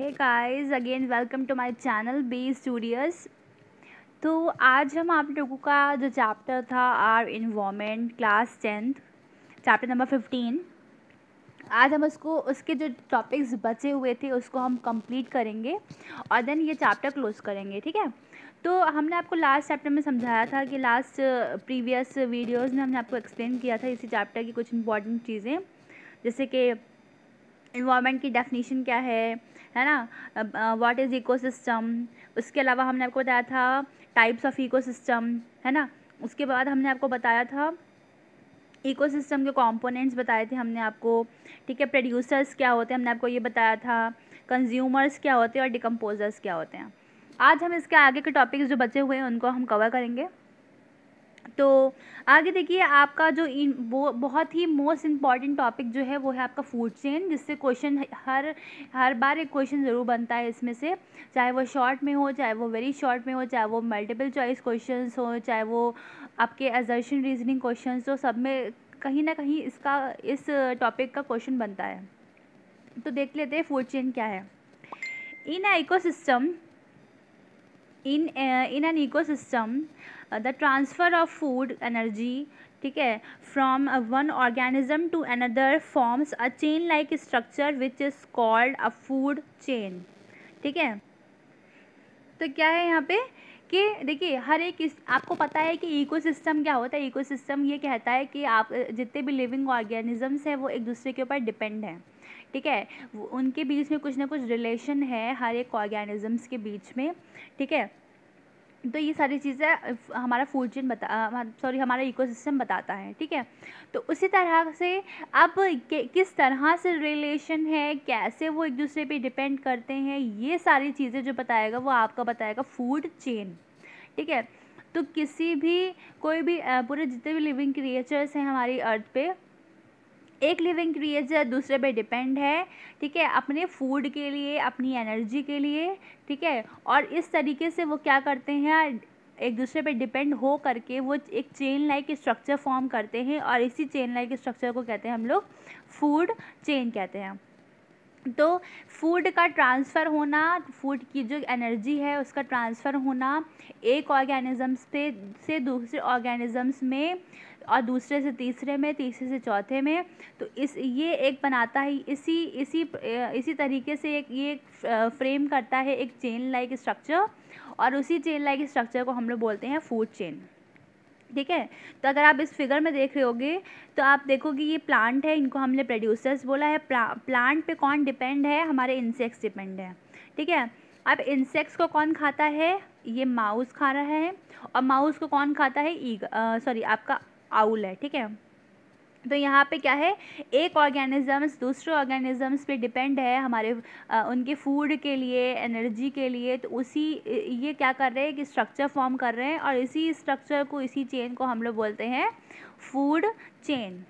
hey guys again welcome to my channel be studious तो आज हम आप लोगों का जो चैप्टर था our environment class tenth chapter number fifteen आज हम उसको उसके जो टॉपिक्स बचे हुए थे उसको हम कंप्लीट करेंगे और देन ये चैप्टर क्लोज करेंगे ठीक है तो हमने आपको लास्ट चैप्टर में समझाया था कि लास्ट प्रीवियस वीडियोज़ में हमने आपको एक्सप्लेन किया था इसी चैप्टर की कुछ इंपॉर्टेंट चीज़ें जैसे कि इन्वामेंट की डेफिनेशन क्या है है ना व्हाट इज़ इकोसिस्टम उसके अलावा हमने आपको बताया था टाइप्स ऑफ इकोसिस्टम है ना उसके बाद हमने आपको बताया था इकोसिस्टम के कंपोनेंट्स बताए थे हमने आपको ठीक है प्रोड्यूसर्स क्या होते हैं हमने आपको ये बताया था कंज्यूमर्स क्या होते हैं और डिकम्पोजर्स क्या होते हैं आज हम इसके आगे के टॉपिक्स जो बचे हुए हैं उनको हम कवर करेंगे तो आगे देखिए आपका जो इन बहुत ही मोस्ट इम्पॉर्टेंट टॉपिक जो है वो है आपका फूड चेन जिससे क्वेश्चन हर हर बार एक क्वेश्चन ज़रूर बनता है इसमें से चाहे वो शॉर्ट में हो चाहे वो वेरी शॉर्ट में हो चाहे वो मल्टीपल चॉइस क्वेश्चन हो चाहे वो आपके एजर्शन रीजनिंग क्वेश्चन हो सब में कहीं ना कहीं इसका इस टॉपिक का क्वेश्चन बनता है तो देख लेते हैं फूड चेन क्या है in a ecosystem in in an ecosystem the transfer of food energy ठीक है from one organism to another forms a chain like structure which is called a food chain ठीक है तो क्या है यहाँ पे कि देखिए हर एक इस आपको पता है कि इकोसिस्टम क्या होता है इकोसिस्टम ये कहता है कि आप uh, जितने भी लिविंग ऑर्गेनिजम्स हैं वो एक दूसरे के ऊपर डिपेंड हैं ठीक है उनके बीच में कुछ ना कुछ रिलेशन है हर एक ऑर्गेनिजम्स के बीच में ठीक है तो ये सारी चीज़ें हमारा फूड चेन बता सॉरी हमारा इकोसिस्टम बताता है ठीक है तो उसी तरह से अब किस तरह से रिलेशन है कैसे वो एक दूसरे पे डिपेंड करते हैं ये सारी चीज़ें जो बताएगा वो आपका बताएगा फूड चेन ठीक है तो किसी भी कोई भी पूरे जितने भी लिविंग क्रिएचर्स हैं हमारी अर्थ पे एक लिविंग क्रिएचर दूसरे पे डिपेंड है ठीक है अपने फूड के लिए अपनी एनर्जी के लिए ठीक है और इस तरीके से वो क्या करते हैं एक दूसरे पे डिपेंड हो करके वो एक चेन लाइक स्ट्रक्चर फॉर्म करते हैं और इसी चेन लाइक स्ट्रक्चर को कहते हैं हम लोग फूड चेन कहते हैं तो फूड का ट्रांसफ़र होना फूड की जो एनर्जी है उसका ट्रांसफ़र होना एक ऑर्गेनिज़म्स पे से दूसरे ऑर्गेनिज़म्स में और दूसरे से तीसरे में तीसरे से चौथे में तो इस ये एक बनाता है इसी इसी इसी तरीके से एक ये एक फ्रेम करता है एक चेन लाइक स्ट्रक्चर और उसी चेन लाइक स्ट्रक्चर को हम लोग बोलते हैं फूड चेन ठीक है तो अगर आप इस फिगर में देख रहे होगे तो आप देखोगे ये प्लांट है इनको हमने प्रोड्यूसर्स बोला है प्ला, प्लांट पे कौन डिपेंड है हमारे इंसेक्ट्स डिपेंड है ठीक है अब इंसेक्ट्स को कौन खाता है ये माउस खा रहा है और माउस को कौन खाता है ईग सॉरी आपका आउल है ठीक है तो यहाँ पे क्या है एक ऑर्गेनिज़म्स दूसरे ऑर्गेनिज़म्स पे डिपेंड है हमारे आ, उनके फूड के लिए एनर्जी के लिए तो उसी ये क्या कर रहे हैं कि स्ट्रक्चर फॉर्म कर रहे हैं और इसी स्ट्रक्चर को इसी चेन को हम लोग बोलते हैं food chain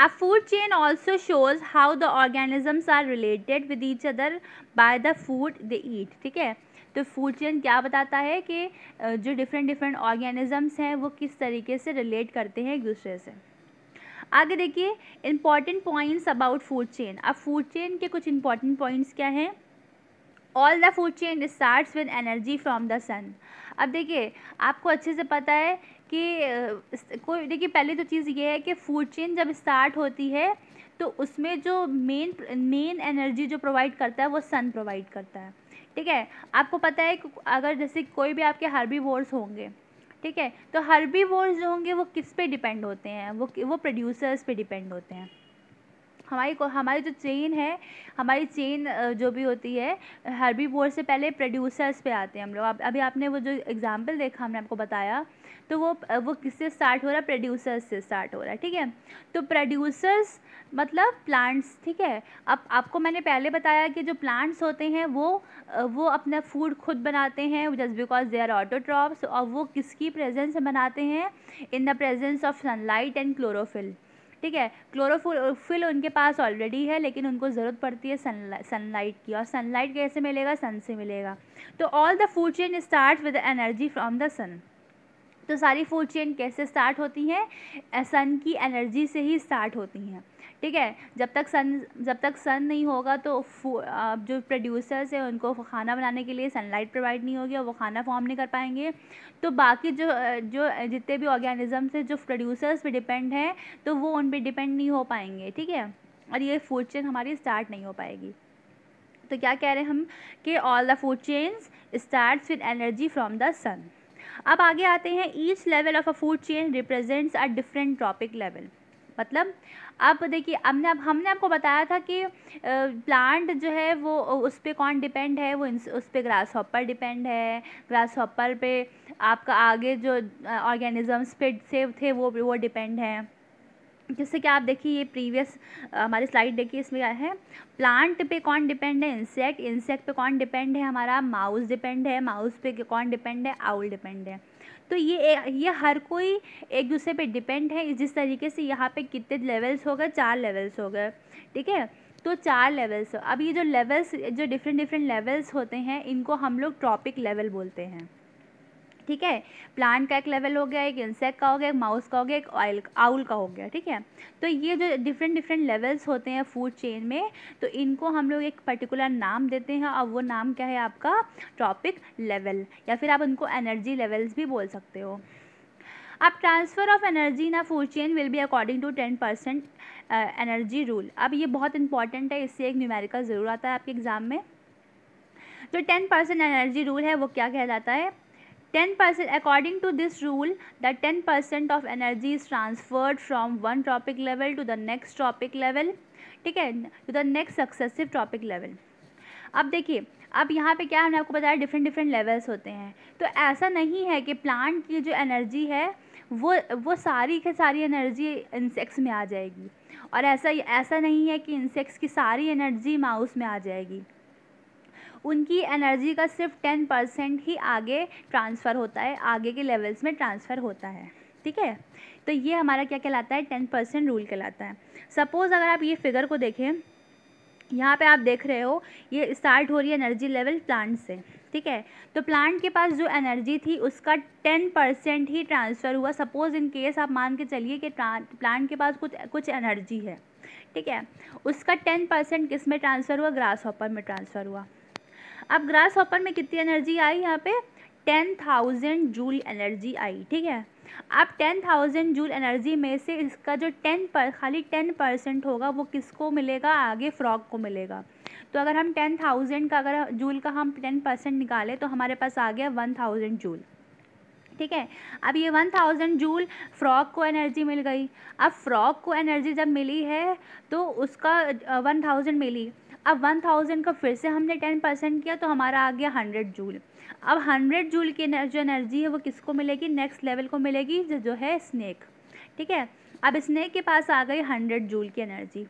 a food chain also shows how the organisms are related with each other by the food they eat ठीक है तो फूड चेन क्या बताता है कि जो डिफरेंट डिफरेंट ऑर्गेनिजम्स हैं वो किस तरीके से रिलेट करते हैं एक दूसरे से आगे देखिए important points about food chain अब फूड चेन के कुछ इंपॉर्टेंट पॉइंट्स क्या हैं all the food chain starts with energy from the sun अब देखिए आपको अच्छे से पता है कि कोई देखिए पहले तो चीज़ ये है कि फूड चेन जब स्टार्ट होती है तो उसमें जो मेन मेन एनर्जी जो प्रोवाइड करता है वो सन प्रोवाइड करता है ठीक है आपको पता है अगर जैसे कोई भी आपके हार्बी होंगे ठीक है तो हर्बी वोर्स जो होंगे वो किस पे डिपेंड होते हैं वो वो प्रोड्यूसर्स पे डिपेंड होते हैं हमारी हमारी जो चेन है हमारी चेन जो भी होती है हर्बी से पहले प्रोड्यूसर्स पे आते हैं हम लोग अभी आपने वो जो एग्ज़ाम्पल देखा हमने आपको बताया तो वो वो किससे स्टार्ट हो रहा है प्रोड्यूसर्स से स्टार्ट हो रहा है ठीक है तो प्रोड्यूसर्स मतलब प्लांट्स ठीक है अब आपको मैंने पहले बताया कि जो प्लांट्स होते हैं वो वो अपना फूड खुद बनाते हैं just because they are autotrophs और वो किसकी प्रेजेंस बनाते हैं in the presence of sunlight and chlorophyll ठीक है क्लोरोफिल उनके पास ऑलरेडी है लेकिन उनको ज़रूरत पड़ती है सन सनलाइट की और सनलाइट कैसे मिलेगा सन से मिलेगा तो all the food chain start with energy from the sun तो सारी फूड चेन कैसे स्टार्ट होती हैं सन की एनर्जी से ही स्टार्ट होती हैं ठीक है जब तक सन जब तक सन नहीं होगा तो जो प्रोड्यूसर्स हैं उनको खाना बनाने के लिए सनलाइट प्रोवाइड नहीं होगी और वो खाना फॉर्म नहीं कर पाएंगे तो बाकी जो जो जितने भी ऑर्गेनिजम्स हैं जो प्रोड्यूसर्स पे डिपेंड हैं तो वो उन पर डिपेंड नहीं हो पाएंगे ठीक है और ये फूड चेन हमारी स्टार्ट नहीं हो पाएगी तो क्या कह रहे हैं हम कि all the food chains start with energy from the sun अब आगे आते हैं each level of a food chain represents a different trophic level मतलब अब देखिए हमने अब हमने आपको बताया था कि प्लांट जो है वो उस पर कौन डिपेंड है वो उस पर ग्रास हॉपर डिपेंड है ग्रास हॉपर पे आपका आगे जो ऑर्गेनिजम्स पे से थे वो वो डिपेंड है जैसे कि आप देखिए ये प्रीवियस हमारी स्लाइड देखिए इसमें क्या है प्लांट पे कौन डिपेंड है इंसेक्ट इंसेक्ट पे कौन डिपेंड है हमारा माउस डिपेंड है माउस पे कौन डिपेंड है आउल डिपेंड है तो ये ये हर कोई एक दूसरे पे डिपेंड है जिस तरीके से यहाँ पे कितने लेवल्स हो गए चार लेवल्स हो गए ठीक है तो चार लेवल्स अब ये जो लेवल्स जो डिफरेंट डिफरेंट लेवल्स होते हैं इनको हम लोग ट्रॉपिक लेवल बोलते हैं ठीक है प्लांट का एक लेवल हो गया एक इंसेक्ट का हो गया एक माउस का हो गया एक ऑयल आउल का हो गया ठीक है तो ये जो डिफरेंट डिफरेंट लेवल्स होते हैं फूड चेन में तो इनको हम लोग एक पर्टिकुलर नाम देते हैं और वो नाम क्या है आपका ट्रॉपिक लेवल या फिर आप उनको एनर्जी लेवल्स भी बोल सकते हो अब transfer of energy in a food chain will be according to ten percent energy rule अब ये बहुत इंपॉर्टेंट है इससे एक न्यूमेरिकल ज़रूर आता है आपके एग्ज़ाम में जो टेन परसेंट एनर्जी रूल है वो क्या कहलाता है 10 percent according to this rule the 10 percent of energy is transferred from one trophic level to the next trophic level ठीक है to the next successive topic level अब देखिए अब यहाँ पे क्या हमने आपको बताया डिफरेंट डिफरेंट लेवल्स होते हैं तो ऐसा नहीं है कि प्लांट की जो एनर्जी है वो वो सारी की सारी एनर्जी इंसेक्ट्स में आ जाएगी और ऐसा ऐसा नहीं है कि इंसेक्ट्स की सारी एनर्जी माउस में आ जाएगी उनकी एनर्जी का सिर्फ टेन परसेंट ही आगे ट्रांसफ़र होता है आगे के लेवल्स में ट्रांसफ़र होता है ठीक है तो ये हमारा क्या कहलाता है टेन परसेंट रूल कहलाता है सपोज़ अगर आप ये फिगर को देखें यहाँ पे आप देख रहे हो ये स्टार्ट हो रही है एनर्जी लेवल प्लांट से ठीक है तो प्लांट के पास जो एनर्जी थी उसका टेन परसेंट ही ट्रांसफ़र हुआ सपोज़ इन केस आप मान के चलिए कि प्लांट के पास कुछ कुछ एनर्जी है ठीक है उसका टेन परसेंट किस में ट्रांसफ़र हुआ ग्रास हॉपर में ट्रांसफ़र हुआ अब ग्रास हॉपर में कितनी एनर्जी आई यहाँ पे टेन थाउजेंड जूल एनर्जी आई ठीक है अब टेन थाउजेंड जूल एनर्जी में से इसका जो टेन पर खाली टेन परसेंट होगा वो किसको मिलेगा आगे फ्रॉग को मिलेगा तो अगर हम टेन थाउजेंड का अगर जूल का हम टेन परसेंट निकालें तो हमारे पास आ गया वन थाउजेंड जूल ठीक है अब ये वन थाउजेंड जूल फ्रॉक को एनर्जी मिल गई अब फ्रॉक को एनर्जी जब मिली है तो उसका वन थाउजेंड मिली अब वन थाउजेंड का फिर से हमने टेन परसेंट किया तो हमारा आ गया हंड्रेड जूल अब हंड्रेड जूल की जो एनर्जी है वो किसको मिलेगी नेक्स्ट लेवल को मिलेगी जो जो है स्नैक ठीक है अब स्नैक के पास आ गई हंड्रेड जूल की एनर्जी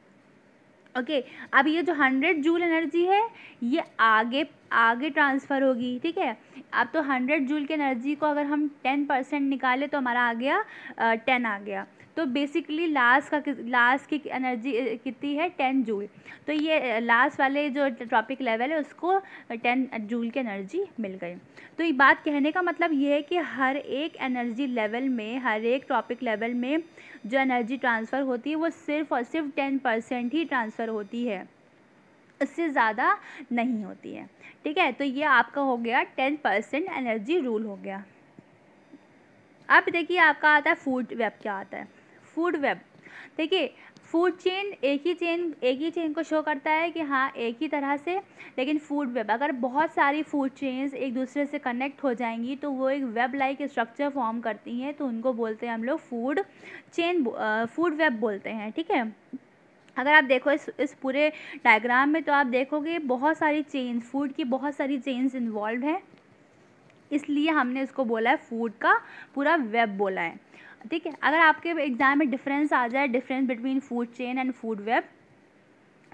ओके अब ये जो हंड्रेड जूल एनर्जी है ये आगे आगे ट्रांसफ़र होगी ठीक है अब तो हंड्रेड जूल की एनर्जी को अगर हम टेन परसेंट निकालें तो हमारा आ गया टेन आ गया तो बेसिकली लास्ट का लास्ट की एनर्जी कितनी है टेन जूल तो ये लास्ट वाले जो ट्रॉपिक लेवल है उसको टेन जूल की एनर्जी मिल गई तो ये बात कहने का मतलब ये है कि हर एक एनर्जी लेवल में हर एक ट्रॉपिक लेवल में जो एनर्जी ट्रांसफ़र होती है वो सिर्फ़ और सिर्फ टेन परसेंट ही ट्रांसफ़र होती है से ज़्यादा नहीं होती है ठीक है तो ये आपका हो गया टेन परसेंट एनर्जी रूल हो गया अब देखिए आपका आता है फूड वेब क्या आता है फूड वेब देखिए फूड चेन एक ही चेन एक ही चेन को शो करता है कि हाँ एक ही तरह से लेकिन फूड वेब अगर बहुत सारी फूड चेन्स एक दूसरे से कनेक्ट हो जाएंगी तो वो एक वेब लाइक स्ट्रक्चर फॉर्म करती हैं तो उनको बोलते हैं हम लोग फूड चेन फूड वेब बोलते हैं ठीक है अगर आप देखो इस इस पूरे डायग्राम में तो आप देखोगे बहुत सारी चेन्स फूड की बहुत सारी चेन्स इन्वॉल्व हैं इसलिए हमने इसको बोला है फूड का पूरा वेब बोला है ठीक है अगर आपके एग्ज़ाम में डिफरेंस आ जाए difference between food chain and food web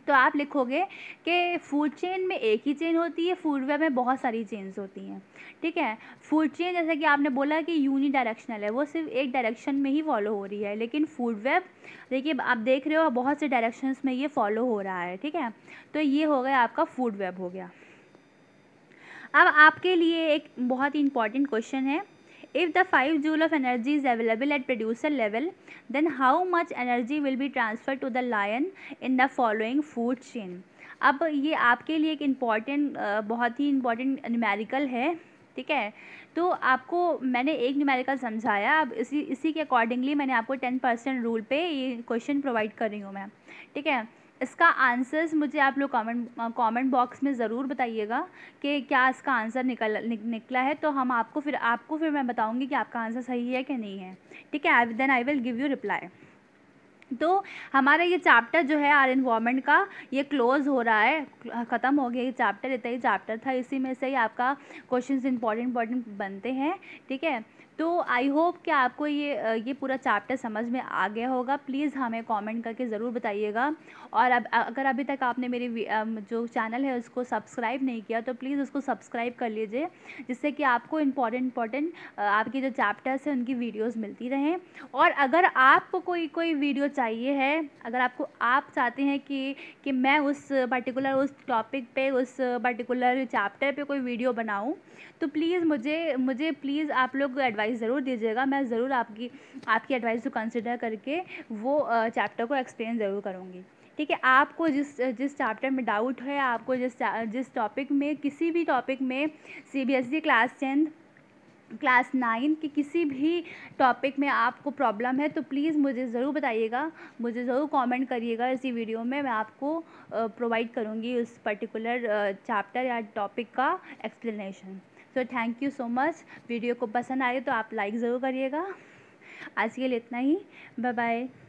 तो आप लिखोगे कि फूड चेन में एक ही चेन होती है फूडवेयर में बहुत सारी चेन्स होती हैं ठीक है फूड चेन जैसे कि आपने बोला कि यूनि डायरेक्शनल है वो सिर्फ एक डायरेक्शन में ही फॉलो हो रही है लेकिन फूड वेब देखिए आप देख रहे हो बहुत से डायरेक्शन में ये फॉलो हो रहा है ठीक है तो ये हो गया आपका फूड वेब हो गया अब आपके लिए एक बहुत ही इंपॉर्टेंट क्वेश्चन है if the 5 joule of energy is available at producer level then how much energy will be transferred to the lion in the following food chain अब ये आपके लिए एक इम्पॉर्टेंट बहुत ही इम्पॉर्टेंट न्यूमेरिकल है ठीक है तो आपको मैंने एक न्यूमेरिकल समझाया अब इसी इसी के अकॉर्डिंगली मैंने आपको टेन परसेंट रूल पे ये क्वेश्चन प्रोवाइड कर रही हूँ मैं ठीक है इसका आंसर्स मुझे आप लोग कमेंट कमेंट बॉक्स में ज़रूर बताइएगा कि क्या इसका आंसर निकल नि, निकला है तो हम आपको फिर आपको फिर मैं बताऊंगी कि आपका आंसर सही है कि नहीं है ठीक है then I will give you reply तो हमारा ये चैप्टर जो है आर इन्वॉर्मेंट का ये क्लोज़ हो रहा है ख़त्म हो गया ये चैप्टर इतना ही चैप्टर था इसी में से ही आपका क्वेश्चन इंपॉर्टेंट इंपॉर्टेंट बनते हैं ठीक है तो आई होप कि आपको ये ये पूरा चैप्टर समझ में आ गया होगा प्लीज़ हमें कमेंट करके ज़रूर बताइएगा और अब अगर अभी तक आपने मेरे जो चैनल है उसको सब्सक्राइब नहीं किया तो प्लीज़ उसको सब्सक्राइब कर लीजिए जिससे कि आपको इंपॉर्टेंट इंपॉर्टेंट आपके जो चैप्टर्स हैं उनकी वीडियोज़ मिलती रहें और अगर आपको कोई कोई वीडियो चाहिए है अगर आपको आप चाहते हैं कि कि मैं उस पर्टिकुलर उस टॉपिक पे उस पर्टिकुलर चैप्टर पर कोई वीडियो बनाऊँ तो प्लीज़ मुझे मुझे प्लीज़ आप लोग एडवाइस एडवाइस ज़रूर दीजिएगा मैं ज़रूर आपकी आपकी एडवाइस को कंसिडर करके वो चैप्टर को एक्सप्लेन ज़रूर करूँगी ठीक है आपको जिस जिस चैप्टर में डाउट है आपको जिस जिस टॉपिक में किसी भी टॉपिक में C B S E class tenth class nine के किसी भी टॉपिक में आपको प्रॉब्लम है तो प्लीज़ मुझे ज़रूर बताइएगा मुझे ज़रूर कमेंट करिएगा इसी वीडियो में मैं आपको प्रोवाइड करूँगी उस पर्टिकुलर चैप्टर या टॉपिक का explanation so thank you so much video को पसंद आए तो आप लाइक ज़रूर करिएगा आज के लिए इतना ही बाय बाय